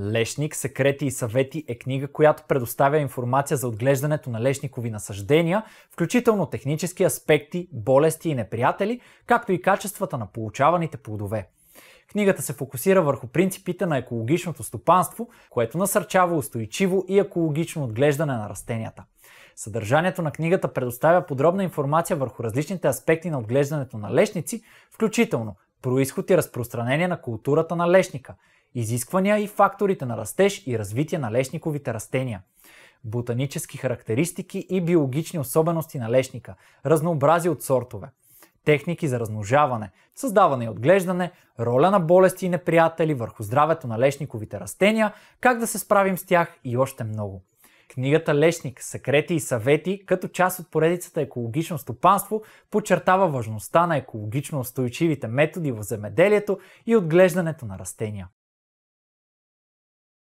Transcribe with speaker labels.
Speaker 1: Лешник, секрети и съвети е книга, която предоставя информация за отглеждането на лешникови насъждения, включително технически аспекти, болести и неприятели, както и качествата на получаваните плодове. Книгата се фокусира върху принципите на екологичното стопанство, което насърчава устойчиво и екологично отглеждане на растенията. Съдържанието на книгата предоставя подробна информация върху различните аспекти на отглеждането на лешници, включително происход и разпространение на културата на лешника – изисквания и факторите на растеж и развитие на лешниковите растения, ботанически характеристики и биологични особености на лешника, разнообразие от сортове, техники за размножаване, създаване и отглеждане, роля на болести и неприятели върху здравето на лешниковите растения, как да се справим с тях и още много. Книгата Лешник – секрети и съвети, като част от поредицата екологично стопанство, подчертава важността на екологично устойчивите методи в земеделието и отглеждането на растения.